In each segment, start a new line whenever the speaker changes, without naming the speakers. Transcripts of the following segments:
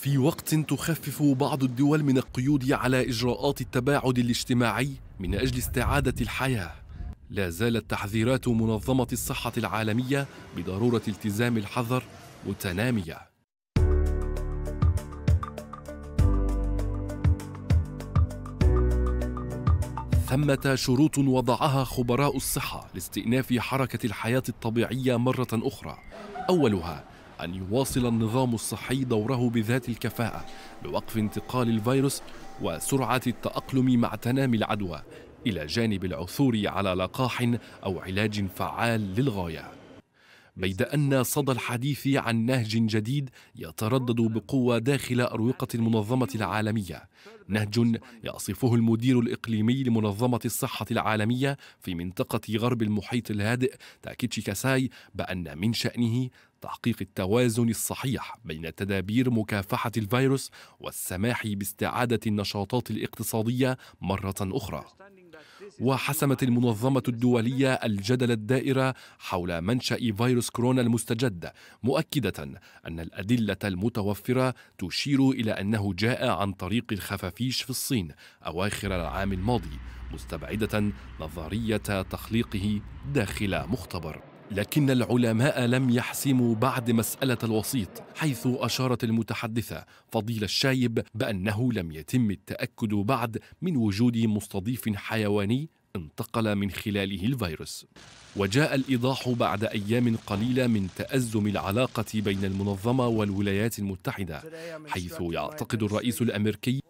في وقت تخفف بعض الدول من القيود على اجراءات التباعد الاجتماعي من اجل استعاده الحياه لا زالت تحذيرات منظمه الصحه العالميه بضروره التزام الحذر متناميه ثمة شروط وضعها خبراء الصحة لاستئناف حركة الحياة الطبيعية مرة أخرى أولها أن يواصل النظام الصحي دوره بذات الكفاءة بوقف انتقال الفيروس وسرعة التأقلم مع تنامي العدوى إلى جانب العثور على لقاح أو علاج فعال للغاية بيد أن صدى الحديث عن نهج جديد يتردد بقوة داخل أروقة المنظمة العالمية نهج يصفه المدير الإقليمي لمنظمة الصحة العالمية في منطقة غرب المحيط الهادئ تاكيتشي كاساي بأن من شأنه تحقيق التوازن الصحيح بين تدابير مكافحة الفيروس والسماح باستعادة النشاطات الاقتصادية مرة أخرى وحسمت المنظمة الدولية الجدل الدائرة حول منشأ فيروس كورونا المستجد مؤكدة أن الأدلة المتوفرة تشير إلى أنه جاء عن طريق الخفافيش في الصين أواخر العام الماضي مستبعدة نظرية تخليقه داخل مختبر لكن العلماء لم يحسموا بعد مسألة الوسيط حيث أشارت المتحدثة فضيلة الشايب بأنه لم يتم التأكد بعد من وجود مستضيف حيواني انتقل من خلاله الفيروس وجاء الإيضاح بعد أيام قليلة من تأزم العلاقة بين المنظمة والولايات المتحدة حيث يعتقد الرئيس الأمريكي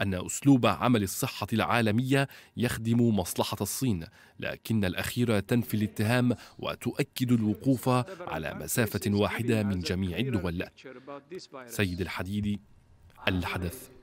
أن أسلوب عمل الصحة العالمية يخدم مصلحة الصين لكن الأخيرة تنفي الاتهام وتؤكد الوقوف على مسافة واحدة من جميع الدول سيد الحديد الحدث